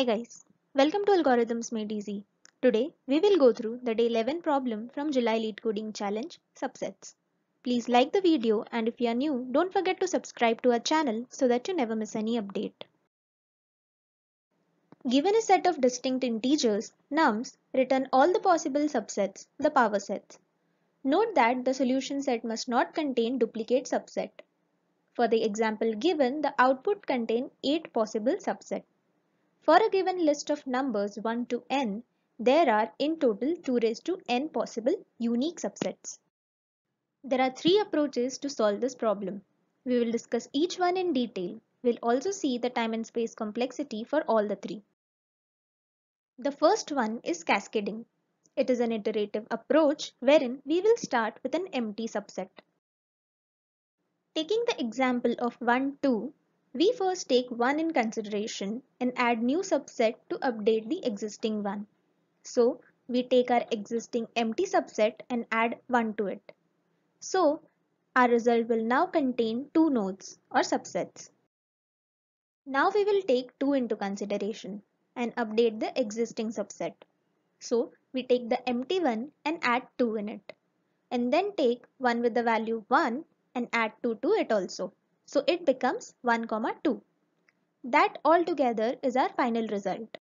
Hi guys, welcome to Algorithms Made Easy. Today we will go through the day 11 problem from July Lead Coding Challenge subsets. Please like the video and if you are new, don't forget to subscribe to our channel so that you never miss any update. Given a set of distinct integers, nums, return all the possible subsets, the power sets. Note that the solution set must not contain duplicate subset. For the example given, the output contain 8 possible subset. For a given list of numbers 1 to n, there are in total 2 raised to n possible unique subsets. There are three approaches to solve this problem. We will discuss each one in detail. We'll also see the time and space complexity for all the three. The first one is cascading. It is an iterative approach wherein we will start with an empty subset. Taking the example of 1, 2, we first take one in consideration and add new subset to update the existing one. So we take our existing empty subset and add 1 to it. So our result will now contain two nodes or subsets. Now we will take 2 into consideration and update the existing subset. So we take the empty one and add 2 in it. And then take one with the value 1 and add 2 to it also. So it becomes 1 comma 2. That altogether is our final result.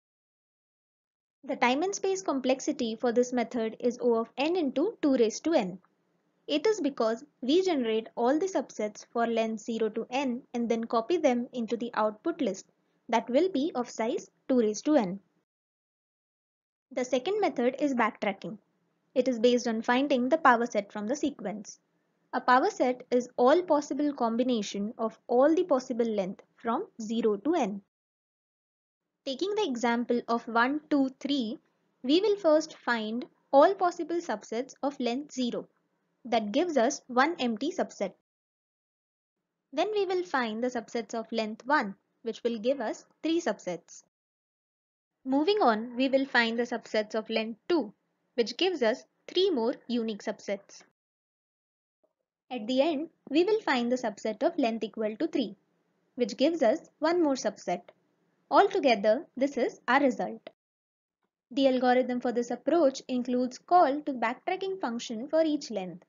The time and space complexity for this method is O of n into 2 raised to n. It is because we generate all the subsets for length 0 to n and then copy them into the output list that will be of size 2 raised to n. The second method is backtracking. It is based on finding the power set from the sequence. A power set is all possible combination of all the possible length from 0 to n. Taking the example of 1, 2, 3, we will first find all possible subsets of length 0. That gives us one empty subset. Then we will find the subsets of length 1, which will give us three subsets. Moving on, we will find the subsets of length 2, which gives us three more unique subsets. At the end, we will find the subset of length equal to 3, which gives us one more subset. Altogether, this is our result. The algorithm for this approach includes call to backtracking function for each length.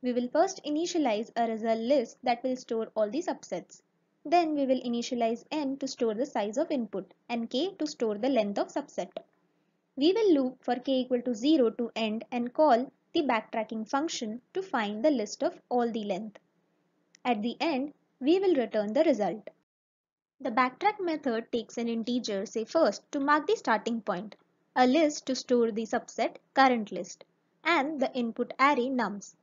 We will first initialize a result list that will store all the subsets. Then we will initialize n to store the size of input and k to store the length of subset. We will loop for k equal to 0 to end and call the backtracking function to find the list of all the length. At the end, we will return the result. The backtrack method takes an integer, say first, to mark the starting point, a list to store the subset current list, and the input array nums.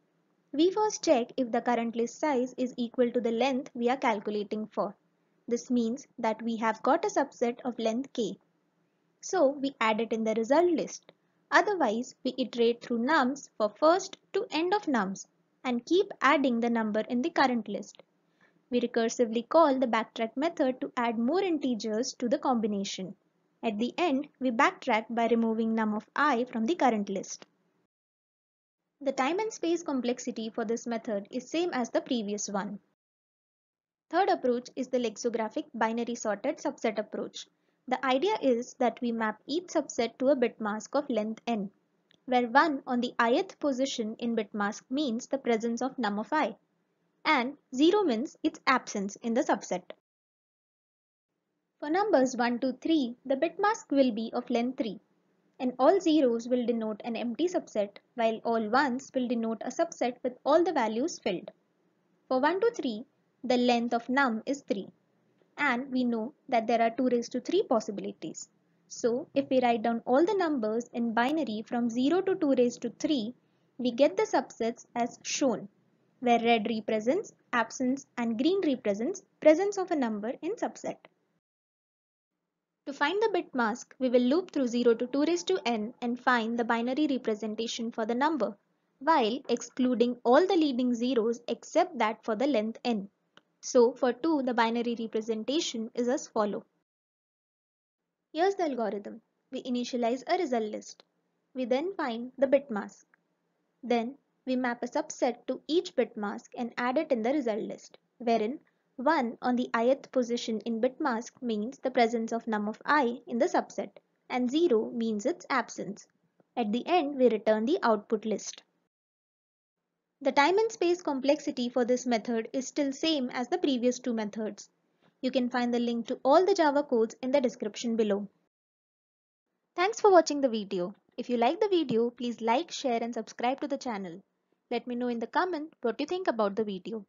We first check if the current list size is equal to the length we are calculating for. This means that we have got a subset of length k. So we add it in the result list. Otherwise, we iterate through nums for first to end of nums and keep adding the number in the current list. We recursively call the backtrack method to add more integers to the combination. At the end, we backtrack by removing num of i from the current list. The time and space complexity for this method is same as the previous one. Third approach is the lexicographic binary sorted subset approach. The idea is that we map each subset to a bit mask of length n, where 1 on the ith position in bit mask means the presence of num of i, and 0 means its absence in the subset. For numbers 1 to 3, the bit mask will be of length 3, and all zeros will denote an empty subset, while all ones will denote a subset with all the values filled. For 1 to 3, the length of num is 3 and we know that there are 2 raised to 3 possibilities. So if we write down all the numbers in binary from 0 to 2 raised to 3, we get the subsets as shown, where red represents absence and green represents presence of a number in subset. To find the bit mask, we will loop through 0 to 2 raised to n and find the binary representation for the number, while excluding all the leading zeros except that for the length n. So for 2, the binary representation is as follow. Here's the algorithm. We initialize a result list. We then find the bit mask. Then we map a subset to each bit mask and add it in the result list, wherein 1 on the ith position in bit mask means the presence of num of i in the subset and 0 means its absence. At the end, we return the output list. The time and space complexity for this method is still same as the previous two methods. You can find the link to all the Java codes in the description below. Thanks for watching the video. If you like the video, please like, share and subscribe to the channel. Let me know in the comment what you think about the video.